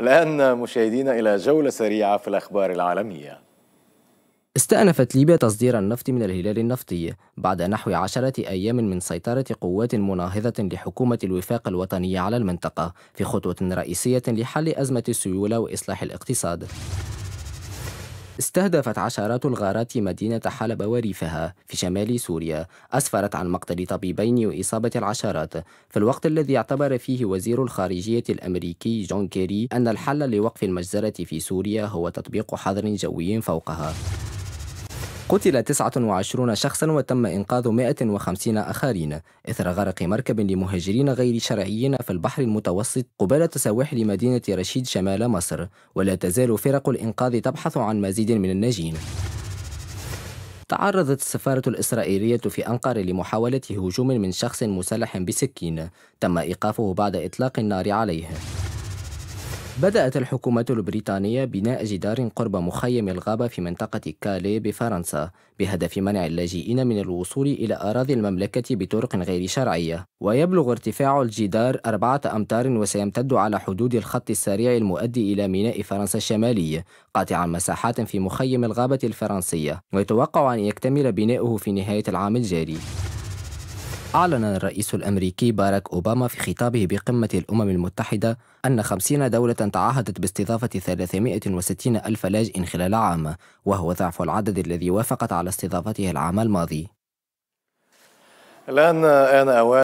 الآن مشاهدينا إلى جولة سريعة في الأخبار العالمية استأنفت ليبيا تصدير النفط من الهلال النفطي بعد نحو عشرة أيام من سيطرة قوات مناهضة لحكومة الوفاق الوطني على المنطقة في خطوة رئيسية لحل أزمة السيولة وإصلاح الاقتصاد استهدفت عشرات الغارات مدينة حلب وريفها في شمال سوريا أسفرت عن مقتل طبيبين وإصابة العشرات في الوقت الذي اعتبر فيه وزير الخارجية الأمريكي جون كيري أن الحل لوقف المجزرة في سوريا هو تطبيق حظر جوي فوقها قتل 29 شخصا وتم إنقاذ 150 آخرين إثر غرق مركب لمهاجرين غير شرعيين في البحر المتوسط قبالة سواحل مدينة رشيد شمال مصر ولا تزال فرق الإنقاذ تبحث عن مزيد من الناجين تعرضت السفارة الإسرائيلية في أنقرة لمحاولة هجوم من شخص مسلح بسكين تم إيقافه بعد إطلاق النار عليه بدأت الحكومة البريطانية بناء جدار قرب مخيم الغابة في منطقة كالي بفرنسا بهدف منع اللاجئين من الوصول إلى أراضي المملكة بطرق غير شرعية ويبلغ ارتفاع الجدار أربعة أمتار وسيمتد على حدود الخط السريع المؤدي إلى ميناء فرنسا الشمالي قاطعا مساحات في مخيم الغابة الفرنسية ويتوقع أن يكتمل بناؤه في نهاية العام الجاري أعلن الرئيس الأمريكي باراك أوباما في خطابه بقمة الأمم المتحدة أن 50 دولة تعهدت باستضافة 360 ألف لاجئ خلال عام وهو ضعف العدد الذي وافقت على استضافته العام الماضي الآن أنا أوان